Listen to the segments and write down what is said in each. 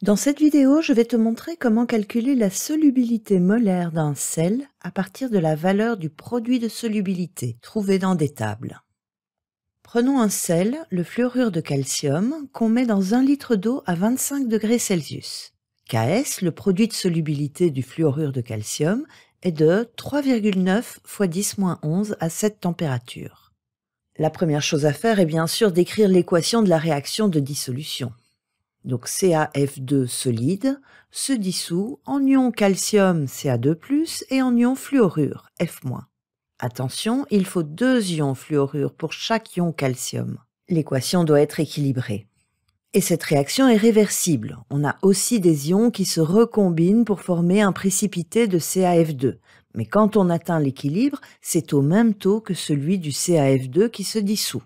Dans cette vidéo, je vais te montrer comment calculer la solubilité molaire d'un sel à partir de la valeur du produit de solubilité trouvé dans des tables. Prenons un sel, le fluorure de calcium, qu'on met dans un litre d'eau à 25 degrés Celsius. KS, le produit de solubilité du fluorure de calcium, est de 3,9 x 10 11 à cette température. La première chose à faire est bien sûr d'écrire l'équation de la réaction de dissolution donc CaF2 solide, se dissout en ions calcium Ca2+, et en ion fluorure F-. Attention, il faut deux ions fluorure pour chaque ion calcium. L'équation doit être équilibrée. Et cette réaction est réversible. On a aussi des ions qui se recombinent pour former un précipité de CaF2. Mais quand on atteint l'équilibre, c'est au même taux que celui du CaF2 qui se dissout.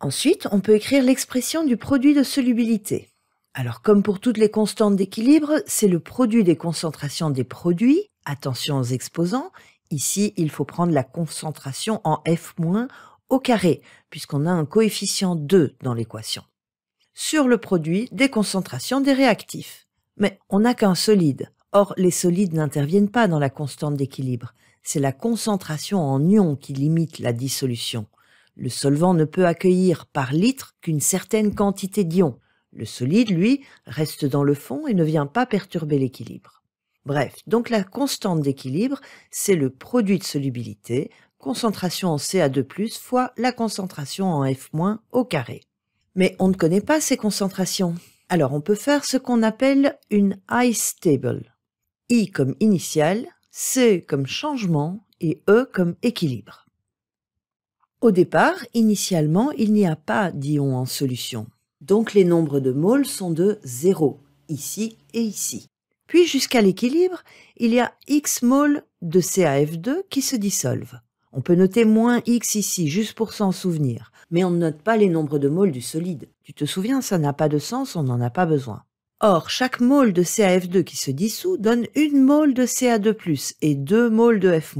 Ensuite, on peut écrire l'expression du produit de solubilité. Alors comme pour toutes les constantes d'équilibre, c'est le produit des concentrations des produits, attention aux exposants, ici il faut prendre la concentration en F- au carré, puisqu'on a un coefficient 2 dans l'équation, sur le produit des concentrations des réactifs. Mais on n'a qu'un solide. Or, les solides n'interviennent pas dans la constante d'équilibre. C'est la concentration en ions qui limite la dissolution. Le solvant ne peut accueillir par litre qu'une certaine quantité d'ions. Le solide, lui, reste dans le fond et ne vient pas perturber l'équilibre. Bref, donc la constante d'équilibre, c'est le produit de solubilité, concentration en CA2+, fois la concentration en F- au carré. Mais on ne connaît pas ces concentrations. Alors on peut faire ce qu'on appelle une ice stable ». I comme initial, C comme changement et E comme équilibre. Au départ, initialement, il n'y a pas d'ion en solution. Donc les nombres de moles sont de 0, ici et ici. Puis jusqu'à l'équilibre, il y a x moles de CaF2 qui se dissolvent. On peut noter moins x ici, juste pour s'en souvenir, mais on ne note pas les nombres de moles du solide. Tu te souviens, ça n'a pas de sens, on n'en a pas besoin. Or, chaque mole de CaF2 qui se dissout donne une mole de Ca2+, et deux moles de F-.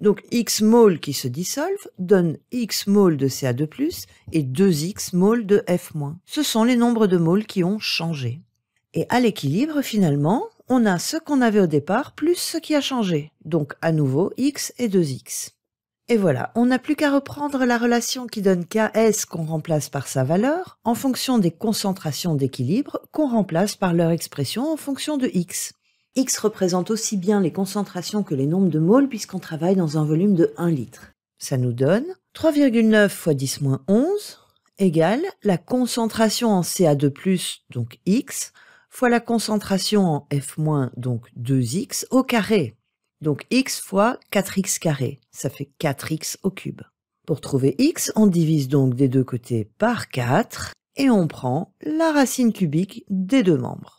Donc X mol qui se dissolve donne X mol de CA2+, et 2X mol de F-. Ce sont les nombres de moles qui ont changé. Et à l'équilibre, finalement, on a ce qu'on avait au départ plus ce qui a changé. Donc à nouveau X et 2X. Et voilà, on n'a plus qu'à reprendre la relation qui donne Ks qu'on remplace par sa valeur en fonction des concentrations d'équilibre qu'on remplace par leur expression en fonction de X. X représente aussi bien les concentrations que les nombres de moles puisqu'on travaille dans un volume de 1 litre. Ça nous donne 3,9 fois 10 moins 11 égale la concentration en CA2+, donc X, fois la concentration en F-, donc 2X, au carré. Donc X fois 4X carré, ça fait 4X au cube. Pour trouver X, on divise donc des deux côtés par 4 et on prend la racine cubique des deux membres.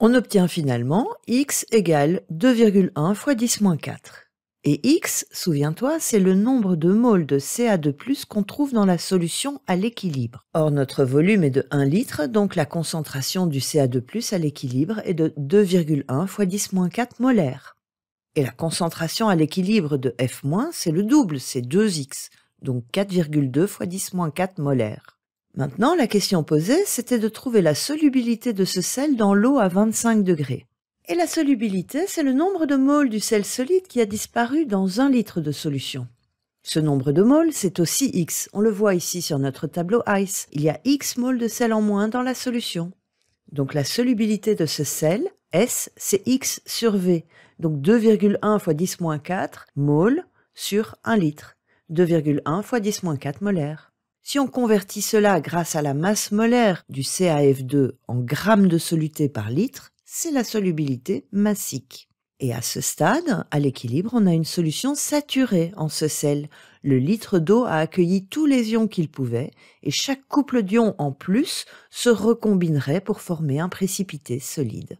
On obtient finalement x égale 2,1 fois 10 4. Et x, souviens-toi, c'est le nombre de moles de Ca 2 qu'on trouve dans la solution à l'équilibre. Or, notre volume est de 1 litre, donc la concentration du Ca 2 à l'équilibre est de 2,1 fois 10 4 molaires. Et la concentration à l'équilibre de F-, c'est le double, c'est 2x, donc 4,2 fois 10 4 molaires. Maintenant, la question posée, c'était de trouver la solubilité de ce sel dans l'eau à 25 degrés. Et la solubilité, c'est le nombre de moles du sel solide qui a disparu dans un litre de solution. Ce nombre de moles, c'est aussi X. On le voit ici sur notre tableau ICE. Il y a X moles de sel en moins dans la solution. Donc la solubilité de ce sel, S, c'est X sur V. Donc 2,1 fois 10 4 moles sur 1 litre. 2,1 fois 10 4 molaires. Si on convertit cela grâce à la masse molaire du CAF2 en grammes de soluté par litre, c'est la solubilité massique. Et à ce stade, à l'équilibre, on a une solution saturée en ce sel. Le litre d'eau a accueilli tous les ions qu'il pouvait, et chaque couple d'ions en plus se recombinerait pour former un précipité solide.